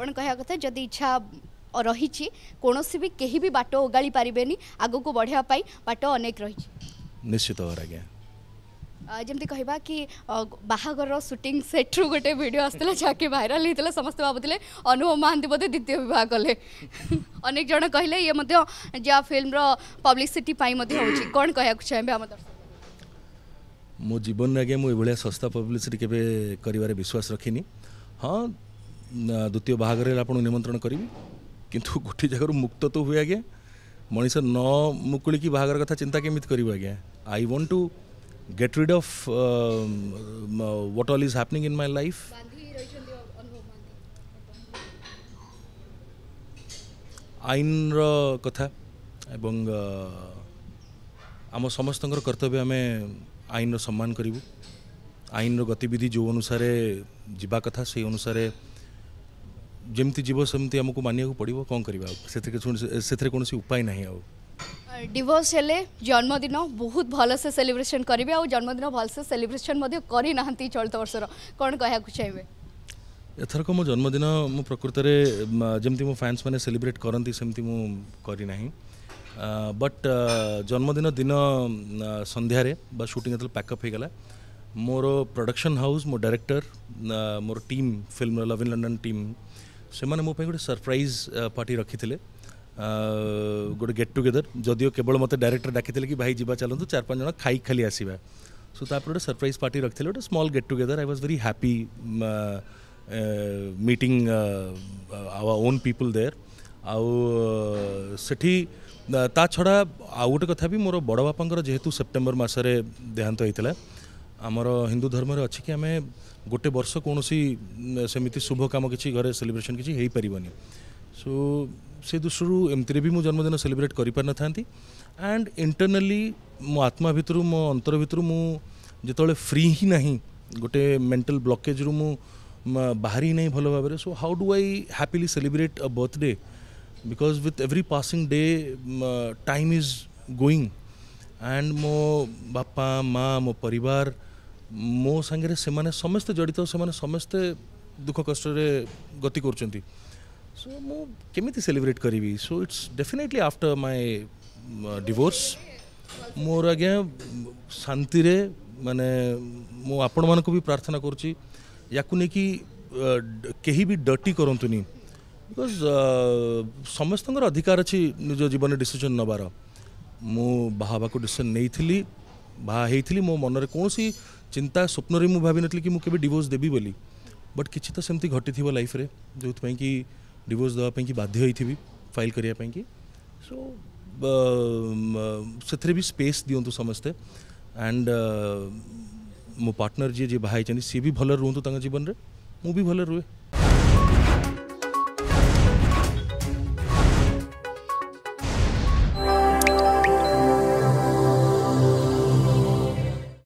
आपण कहवा कथा जदि इच्छा रही कौन सी कहीं भी बाट ओगा पारे आग को बढ़ावाई बाट अनेक रही निश्चित भाव आज जमी कह कि बाहर सुटिंग सेट रू गोटे भिड आसाला जहाँ कि भाइराल होता समस्त भावुले अनुभव महांती बोधे द्वितीय बहुत कले अनेक जन कहले ये जहाँ फिल्म्र पब्लीसीटी कौन कह चाहिए आम दर्शक मो जीवन आज्ञा मुझे सस्ता पब्लीसीटी के विश्वास रखी हाँ ଦ୍ୱିତୀୟ ବାହାଘର ହେଲେ ଆପଣଙ୍କୁ ନିମନ୍ତ୍ରଣ କରିବି କିନ୍ତୁ ଗୋଟିଏ ଜାଗାରୁ ମୁକ୍ତ ତ ହୁଏ ଆଜ୍ଞା ମଣିଷ ନ ମୁକୁଳିକି ବାହାଘର କଥା ଚିନ୍ତା କେମିତି କରିବ ଆଜ୍ଞା I want to get rid of what all is happening in my life ଆଇନର କଥା ଏବଂ ଆମ ସମସ୍ତଙ୍କର କର୍ତ୍ତବ୍ୟ ଆମେ ଆଇନର ସମ୍ମାନ କରିବୁ ଆଇନର ଗତିବିଧି ଯେଉଁ ଅନୁସାରେ ଯିବା କଥା ସେହି ଅନୁସାରେ जमती जीव सेमती आमको मानिया पड़ो कौन कर उपाय ना आ डिवोर्स हेले जन्मदिन बहुत भलसे सेलिब्रेशन करेंगे आ जन्मदिन भलसे सेलिब्रेशन करना चलित बर्ष कौन कह चाहिए एथरक मो जन्मदिन मु प्रकृत में जमी मो फैंस मैंने सेलिब्रेट करती सेमती मुना बट जन्मदिन दिन सन्धार सुटिंग पैकअप हो गला मोर प्रडक्शन हाउस मो डायरेक्टर मोर team film love in London team ସେମାନେ ମୋ ପାଇଁ ଗୋଟେ ସରପ୍ରାଇଜ୍ ପାର୍ଟି ରଖିଥିଲେ ଗୋଟେ ଗେଟ୍ ଟୁଗେଦର ଯଦିଓ କେବଳ ମୋତେ ଡାଇରେକ୍ଟର ଡାକିଥିଲେ କି ଭାଇ ଯିବା ଚାଲନ୍ତୁ ଚାରି ପାଞ୍ଚ ଜଣ ଖାଇ ଖାଲି ଆସିବା ସୋ ତାପରେ ଗୋଟେ ସରପ୍ରାଇଜ୍ ପାର୍ଟି ରଖିଥିଲେ ଗୋଟେ small get together I was very happy meeting our own people there ଆଉ ସେଠି ତା ଛଡ଼ା ଆଉ ଗୋଟେ କଥା ବି ମୋର ବଡ଼ବାପାଙ୍କର ଯେହେତୁ ସେପ୍ଟେମ୍ବର ମାସରେ ଦେହାନ୍ତ ହେଇଥିଲା ଆମର ହିନ୍ଦୁ ଧର୍ମରେ ଅଛି କି ଆମେ ଗୋଟେ ବର୍ଷ କୌଣସି ସେମିତି ଶୁଭ କାମ କିଛି ଘରେ ସେଲିବ୍ରେସନ୍ କିଛି ହେଇପାରିବନି ସୋ ସେ ଦୃଷ୍ଟିରୁ ଏମିତିରେ ବି ମୁଁ ଜନ୍ମଦିନ ସେଲିବ୍ରେଟ୍ କରିପାରିନଥାନ୍ତି ଆଣ୍ଡ ଇଣ୍ଟର୍ନାଲି ମୋ ଆତ୍ମା ଭିତରୁ ମୋ ଅନ୍ତର ଭିତରୁ ମୁଁ ଯେତେବେଳେ ଫ୍ରି ହିଁ ନାହିଁ ଗୋଟେ ମେଣ୍ଟାଲ ବ୍ଲକେଜ୍ରୁ ମୁଁ ବାହାରି ନାହିଁ ଭଲ ଭାବରେ so how do I happily celebrate a birthday because with every passing day time is going and ମୋ ବାପା ମାଆ ମୋ ପରିବାର ମୋ ସାଙ୍ଗରେ ସେମାନେ ସମସ୍ତେ ଜଡ଼ିତ ସେମାନେ ସମସ୍ତେ ଦୁଃଖ କଷ୍ଟରେ ଗତି କରୁଛନ୍ତି ସୋ ମୁଁ କେମିତି ସେଲିବ୍ରେଟ୍ କରିବି so it's definitely after my divorce ମୋର ଆଜ୍ଞା ଶାନ୍ତିରେ ମାନେ ମୁଁ ଆପଣମାନଙ୍କୁ ବି ପ୍ରାର୍ଥନା କରୁଛି ୟାକୁ ନେଇକି କେହି ବି ଡଟି କରନ୍ତୁନି ବିକଜ୍ ସମସ୍ତଙ୍କର ଅଧିକାର ଅଛି ନିଜ ଜୀବନରେ ଡିସିସନ୍ ନେବାର ମୁଁ ବାହାହେବାକୁ ଡିସିସନ୍ ନେଇଥିଲି ବାହା ହେଇଥିଲି ମୋ ମନରେ କୌଣସି ଚିନ୍ତା ସ୍ୱପ୍ନରେ ମୁଁ ଭାବିନଥିଲି କି ମୁଁ କେବେ ଡିଭୋର୍ସ ଦେବି ବୋଲି ବଟ୍ କିଛି ତ ସେମିତି ଘଟିଥିବ ଲାଇଫ୍ରେ ଯେଉଁଥିପାଇଁ କି ଡିଭୋର୍ସ ଦେବା ପାଇଁ କି ବାଧ୍ୟ ହେଇଥିବି ଫାଇଲ୍ କରିବା ପାଇଁ କି ସୋ ସେଥିରେ ବି ସ୍ପେସ୍ ଦିଅନ୍ତୁ ସମସ୍ତେ ଆଣ୍ଡ ମୋ ପାର୍ଟନର ଯିଏ ଯିଏ ବାହା ହେଇଛନ୍ତି ସିଏ ବି ଭଲରେ ରୁହନ୍ତୁ ତାଙ୍କ ଜୀବନରେ ମୁଁ ବି ଭଲରେ ରୁହେ